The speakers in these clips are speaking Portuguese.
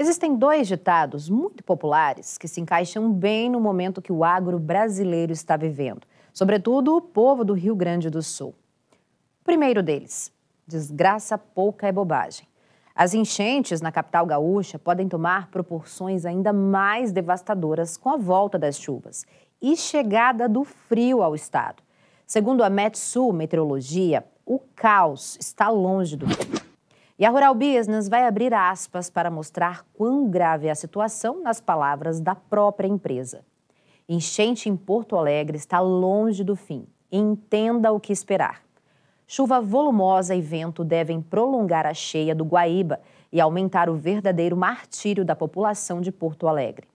Existem dois ditados muito populares que se encaixam bem no momento que o agro brasileiro está vivendo, sobretudo o povo do Rio Grande do Sul. O primeiro deles: desgraça pouca é bobagem. As enchentes na capital gaúcha podem tomar proporções ainda mais devastadoras com a volta das chuvas e chegada do frio ao estado. Segundo a Metsul Meteorologia, o caos está longe do fim. E a Rural Business vai abrir aspas para mostrar quão grave é a situação nas palavras da própria empresa. Enchente em Porto Alegre está longe do fim. Entenda o que esperar. Chuva volumosa e vento devem prolongar a cheia do Guaíba, e aumentar o verdadeiro martírio da população de Porto Alegre.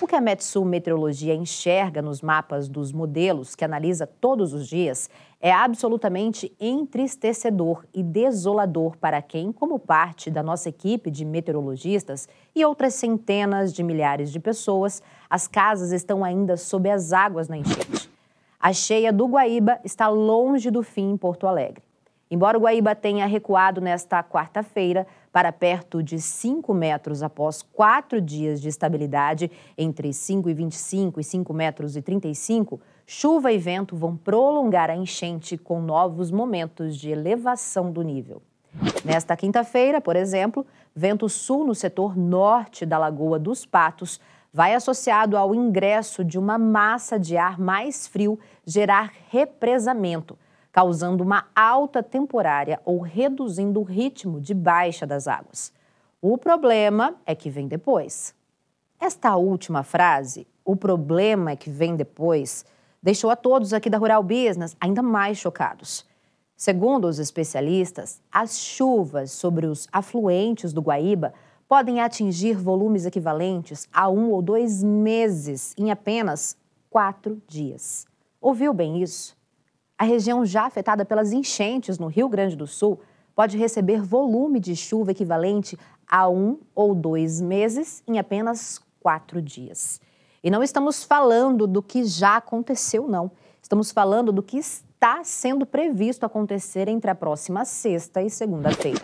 O que a Metsu Meteorologia enxerga nos mapas dos modelos, que analisa todos os dias, é absolutamente entristecedor e desolador para quem, como parte da nossa equipe de meteorologistas e outras centenas de milhares de pessoas, as casas estão ainda sob as águas na enchente. A cheia do Guaíba está longe do fim em Porto Alegre. Embora o Guaíba tenha recuado nesta quarta-feira, para perto de 5 metros após quatro dias de estabilidade entre 5,25 e 5,35 metros e chuva e vento vão prolongar a enchente com novos momentos de elevação do nível. Nesta quinta-feira, por exemplo, vento sul no setor norte da Lagoa dos Patos vai associado ao ingresso de uma massa de ar mais frio gerar represamento causando uma alta temporária ou reduzindo o ritmo de baixa das águas. O problema é que vem depois. Esta última frase, o problema é que vem depois, deixou a todos aqui da Rural Business ainda mais chocados. Segundo os especialistas, as chuvas sobre os afluentes do Guaíba podem atingir volumes equivalentes a um ou dois meses em apenas quatro dias. Ouviu bem isso? A região já afetada pelas enchentes no Rio Grande do Sul pode receber volume de chuva equivalente a um ou dois meses em apenas quatro dias. E não estamos falando do que já aconteceu, não. Estamos falando do que está sendo previsto acontecer entre a próxima sexta e segunda-feira.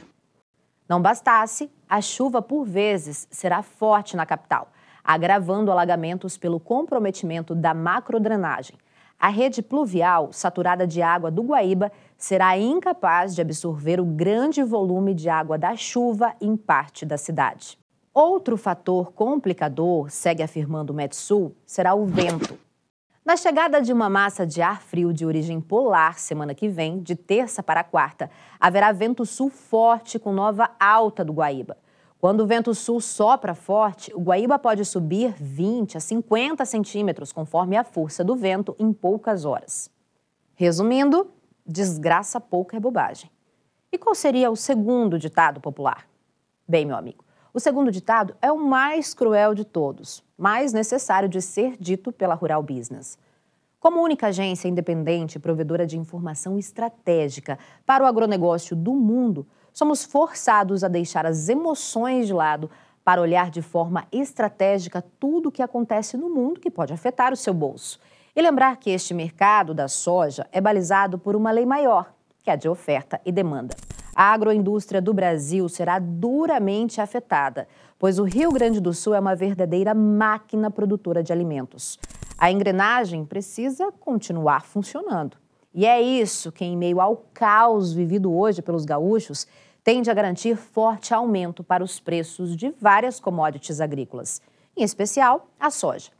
Não bastasse, a chuva por vezes será forte na capital, agravando alagamentos pelo comprometimento da macrodrenagem, a rede pluvial saturada de água do Guaíba será incapaz de absorver o grande volume de água da chuva em parte da cidade. Outro fator complicador, segue afirmando o Metsul, será o vento. Na chegada de uma massa de ar frio de origem polar semana que vem, de terça para quarta, haverá vento sul forte com nova alta do Guaíba. Quando o vento sul sopra forte, o Guaíba pode subir 20 a 50 centímetros, conforme a força do vento, em poucas horas. Resumindo, desgraça pouca é bobagem. E qual seria o segundo ditado popular? Bem, meu amigo, o segundo ditado é o mais cruel de todos, mais necessário de ser dito pela Rural Business. Como única agência independente provedora de informação estratégica para o agronegócio do mundo, somos forçados a deixar as emoções de lado para olhar de forma estratégica tudo o que acontece no mundo que pode afetar o seu bolso. E lembrar que este mercado da soja é balizado por uma lei maior, que é a de oferta e demanda. A agroindústria do Brasil será duramente afetada, pois o Rio Grande do Sul é uma verdadeira máquina produtora de alimentos. A engrenagem precisa continuar funcionando. E é isso que, em meio ao caos vivido hoje pelos gaúchos, tende a garantir forte aumento para os preços de várias commodities agrícolas, em especial a soja.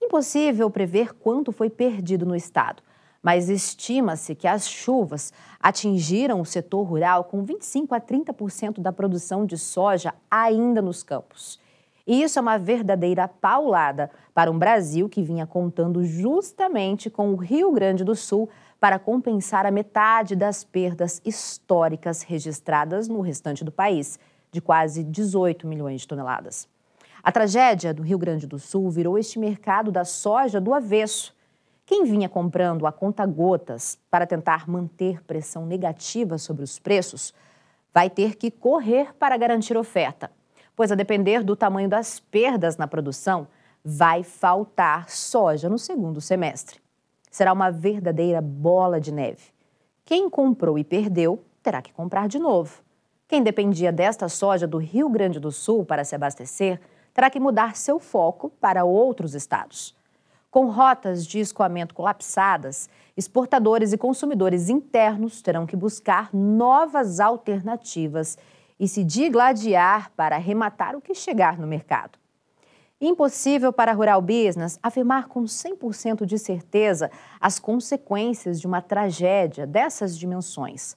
Impossível prever quanto foi perdido no estado, mas estima-se que as chuvas atingiram o setor rural com 25 a 30% da produção de soja ainda nos campos. E isso é uma verdadeira paulada para um Brasil que vinha contando justamente com o Rio Grande do Sul para compensar a metade das perdas históricas registradas no restante do país, de quase 18 milhões de toneladas. A tragédia do Rio Grande do Sul virou este mercado da soja do avesso. Quem vinha comprando a conta gotas para tentar manter pressão negativa sobre os preços vai ter que correr para garantir oferta, pois a depender do tamanho das perdas na produção, vai faltar soja no segundo semestre será uma verdadeira bola de neve. Quem comprou e perdeu terá que comprar de novo. Quem dependia desta soja do Rio Grande do Sul para se abastecer terá que mudar seu foco para outros estados. Com rotas de escoamento colapsadas, exportadores e consumidores internos terão que buscar novas alternativas e se digladiar para arrematar o que chegar no mercado. Impossível para a Rural Business afirmar com 100% de certeza as consequências de uma tragédia dessas dimensões.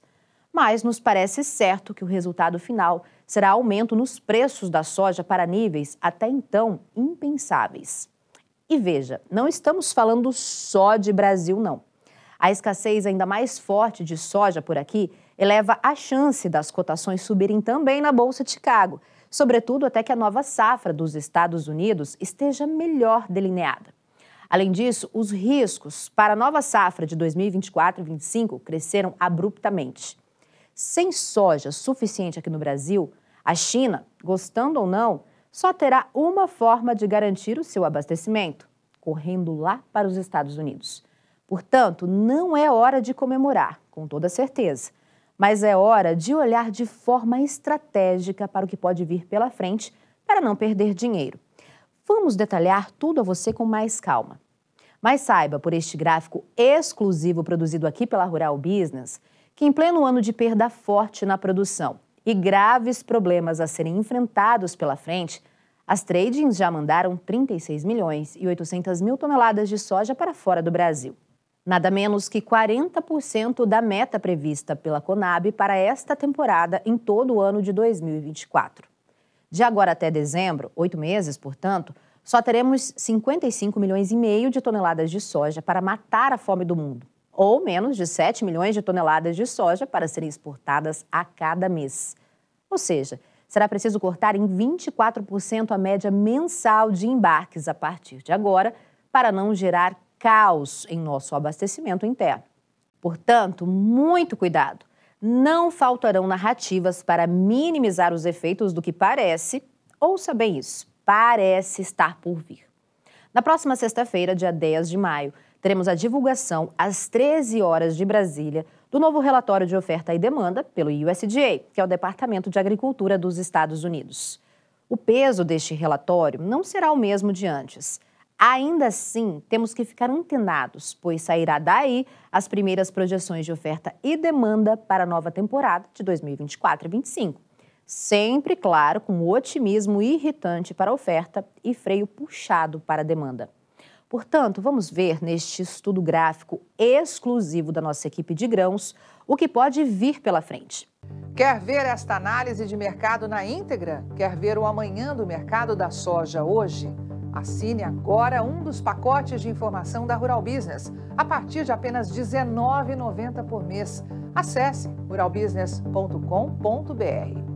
Mas nos parece certo que o resultado final será aumento nos preços da soja para níveis até então impensáveis. E veja, não estamos falando só de Brasil, não. A escassez ainda mais forte de soja por aqui eleva a chance das cotações subirem também na Bolsa de Chicago, sobretudo até que a nova safra dos Estados Unidos esteja melhor delineada. Além disso, os riscos para a nova safra de 2024 e 2025 cresceram abruptamente. Sem soja suficiente aqui no Brasil, a China, gostando ou não, só terá uma forma de garantir o seu abastecimento: correndo lá para os Estados Unidos. Portanto, não é hora de comemorar, com toda certeza. Mas é hora de olhar de forma estratégica para o que pode vir pela frente para não perder dinheiro. Vamos detalhar tudo a você com mais calma. Mas saiba, por este gráfico exclusivo produzido aqui pela Rural Business, que em pleno ano de perda forte na produção e graves problemas a serem enfrentados pela frente, as tradings já mandaram 36 milhões e 800 mil toneladas de soja para fora do Brasil nada menos que 40% da meta prevista pela Conab para esta temporada em todo o ano de 2024. De agora até dezembro, oito meses, portanto, só teremos 55 milhões e meio de toneladas de soja para matar a fome do mundo, ou menos de 7 milhões de toneladas de soja para serem exportadas a cada mês. Ou seja, será preciso cortar em 24% a média mensal de embarques a partir de agora para não gerar caos em nosso abastecimento interno. Portanto, muito cuidado. Não faltarão narrativas para minimizar os efeitos do que parece, ouça bem isso, parece estar por vir. Na próxima sexta-feira, dia 10 de maio, teremos a divulgação, às 13 horas de Brasília, do novo relatório de oferta e demanda pelo USDA, que é o Departamento de Agricultura dos Estados Unidos. O peso deste relatório não será o mesmo de antes. Ainda assim, temos que ficar antenados, pois sairá daí as primeiras projeções de oferta e demanda para a nova temporada de 2024 e 2025. Sempre, claro, com otimismo irritante para a oferta e freio puxado para a demanda. Portanto, vamos ver neste estudo gráfico exclusivo da nossa equipe de grãos o que pode vir pela frente. Quer ver esta análise de mercado na íntegra? Quer ver o amanhã do mercado da soja hoje? Assine agora um dos pacotes de informação da Rural Business, a partir de apenas R$ 19,90 por mês. Acesse ruralbusiness.com.br.